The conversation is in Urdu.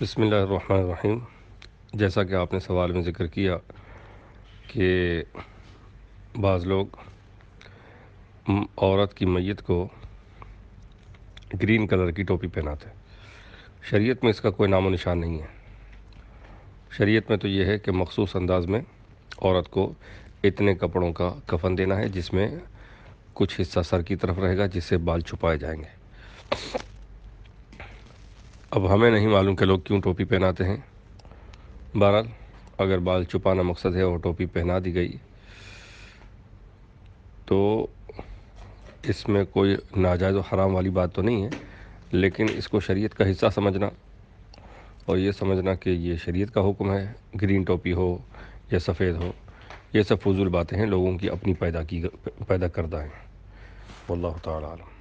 بسم اللہ الرحمن الرحیم جیسا کہ آپ نے سوال میں ذکر کیا کہ بعض لوگ عورت کی میت کو گرین کلر کی ٹوپی پہناتے شریعت میں اس کا کوئی نام و نشان نہیں ہے شریعت میں تو یہ ہے کہ مخصوص انداز میں عورت کو اتنے کپڑوں کا کفن دینا ہے جس میں کچھ حصہ سر کی طرف رہے گا جس سے بال چھپائے جائیں گے اب ہمیں نہیں معلوم کہ لوگ کیوں ٹوپی پہناتے ہیں بہرحال اگر بال چھپانا مقصد ہے اور ٹوپی پہنا دی گئی تو اس میں کوئی ناجائز و حرام والی بات تو نہیں ہے لیکن اس کو شریعت کا حصہ سمجھنا اور یہ سمجھنا کہ یہ شریعت کا حکم ہے گرین ٹوپی ہو یا سفید ہو یہ سب فضول باتیں ہیں لوگوں کی اپنی پیدا کی پیدا کردہ ہیں واللہ تعالی عالم